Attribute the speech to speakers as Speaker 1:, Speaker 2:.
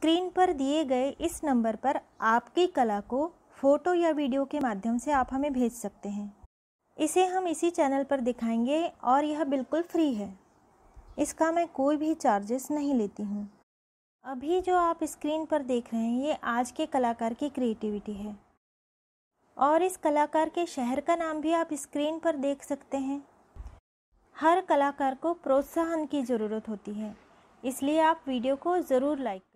Speaker 1: screen पर दिए गए इस नंबर पर आपकी कला को फ़ोटो या वीडियो के माध्यम से आप हमें भेज सकते हैं इसे हम इसी चैनल पर दिखाएंगे और यह बिल्कुल फ्री है इसका मैं कोई भी चार्जेस नहीं लेती हूँ अभी जो आप स्क्रीन पर देख रहे हैं ये आज के कलाकार की क्रिएटिविटी है और इस कलाकार के शहर का नाम भी आप स्क्रीन पर देख सकते हैं हर कलाकार को प्रोत्साहन की ज़रूरत होती है इसलिए आप वीडियो को ज़रूर
Speaker 2: लाइक